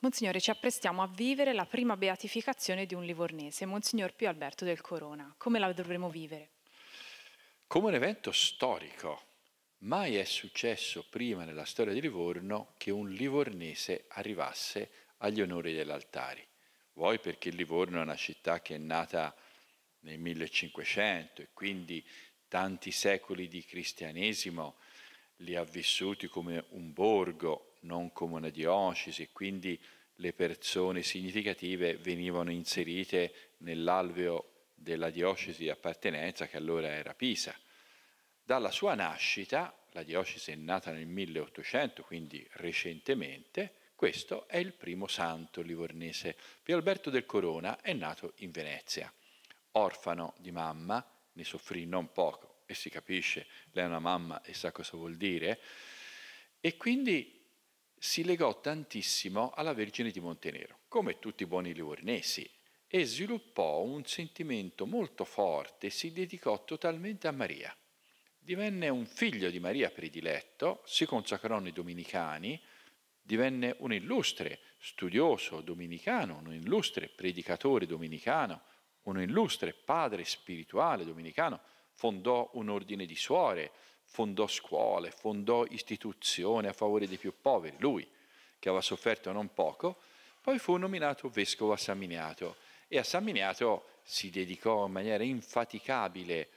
Monsignore, ci apprestiamo a vivere la prima beatificazione di un livornese, Monsignor Pio Alberto del Corona. Come la dovremo vivere? Come un evento storico. Mai è successo prima nella storia di Livorno che un livornese arrivasse agli onori dell'altari. Vuoi perché Livorno è una città che è nata nel 1500 e quindi tanti secoli di cristianesimo li ha vissuti come un borgo non come una diocesi, quindi le persone significative venivano inserite nell'alveo della diocesi di appartenenza che allora era Pisa. Dalla sua nascita, la diocesi è nata nel 1800, quindi recentemente, questo è il primo santo livornese. Pio Alberto del Corona è nato in Venezia. Orfano di mamma, ne soffrì non poco e si capisce, lei è una mamma e sa cosa vuol dire, e quindi si legò tantissimo alla Vergine di Montenero, come tutti i buoni livornesi, e sviluppò un sentimento molto forte e si dedicò totalmente a Maria. Divenne un figlio di Maria prediletto, si consacrò nei Dominicani, divenne un illustre studioso dominicano, un illustre predicatore dominicano, un illustre padre spirituale dominicano, fondò un ordine di suore, fondò scuole, fondò istituzioni a favore dei più poveri, lui che aveva sofferto non poco, poi fu nominato vescovo a San Miniato e a San Miniato si dedicò in maniera infaticabile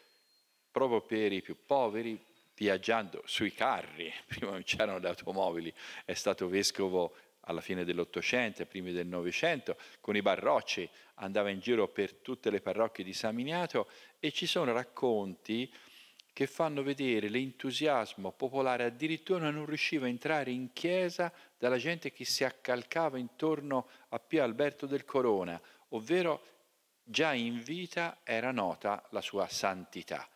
proprio per i più poveri, viaggiando sui carri, prima non c'erano le automobili, è stato vescovo alla fine dell'Ottocento, primi del Novecento, con i barrocci, andava in giro per tutte le parrocchie di San Miniato e ci sono racconti che fanno vedere l'entusiasmo popolare, addirittura non riusciva a entrare in chiesa dalla gente che si accalcava intorno a Pio Alberto del Corona, ovvero già in vita era nota la sua santità.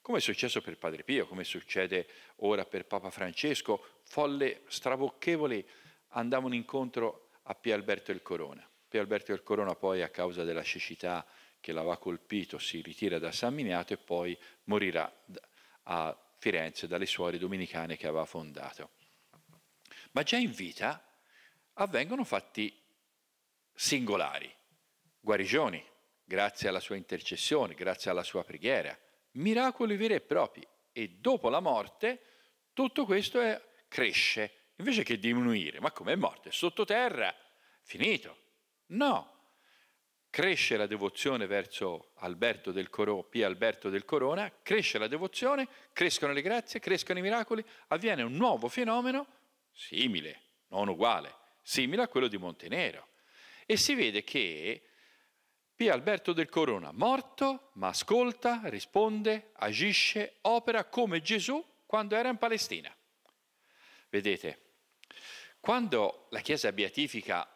Come è successo per Padre Pio, come succede ora per Papa Francesco, folle strabocchevoli andavano incontro a Pio Alberto del Corona. Pio Alberto del Corona poi a causa della cecità che l'aveva colpito si ritira da San Miniato e poi morirà a Firenze dalle suore domenicane che aveva fondato. Ma già in vita avvengono fatti singolari, guarigioni, grazie alla sua intercessione, grazie alla sua preghiera, miracoli veri e propri. E dopo la morte tutto questo è, cresce, invece che diminuire. Ma come è morto? È sottoterra, finito. No, cresce la devozione verso Alberto del Coro, P. Alberto del Corona, cresce la devozione, crescono le grazie, crescono i miracoli, avviene un nuovo fenomeno simile, non uguale, simile a quello di Montenero. E si vede che P. Alberto del Corona, morto, ma ascolta, risponde, agisce, opera come Gesù quando era in Palestina. Vedete, quando la Chiesa beatifica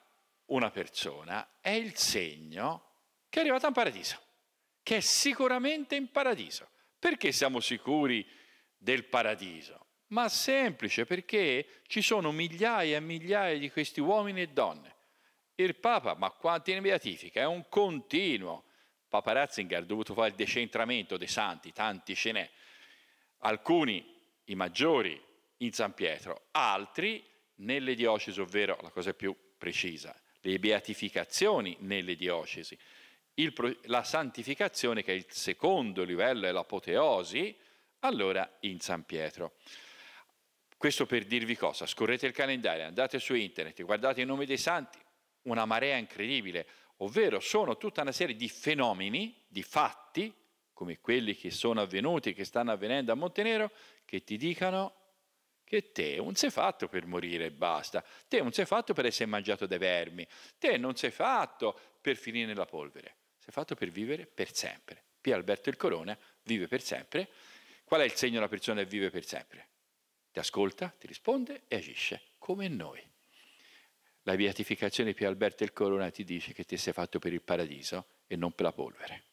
una persona è il segno che è arrivata in paradiso, che è sicuramente in paradiso. Perché siamo sicuri del paradiso? Ma semplice perché ci sono migliaia e migliaia di questi uomini e donne. Il Papa, ma quanti ne beatifica, è un continuo. Papa Ratzinger ha dovuto fare il decentramento dei santi, tanti ce n'è. Alcuni, i maggiori, in San Pietro, altri nelle diocesi, ovvero la cosa più precisa, le beatificazioni nelle diocesi, il, la santificazione che è il secondo livello, è l'apoteosi, allora in San Pietro. Questo per dirvi cosa? Scorrete il calendario, andate su internet, guardate i nomi dei santi, una marea incredibile, ovvero sono tutta una serie di fenomeni, di fatti, come quelli che sono avvenuti, che stanno avvenendo a Montenero, che ti dicano che te non sei fatto per morire e basta, te non sei fatto per essere mangiato dai vermi, te non sei fatto per finire nella polvere, sei fatto per vivere per sempre. Pier Alberto il Corona vive per sempre. Qual è il segno della persona che vive per sempre? Ti ascolta, ti risponde e agisce come noi. La beatificazione di Pier Alberto il Corona ti dice che ti sei fatto per il paradiso e non per la polvere.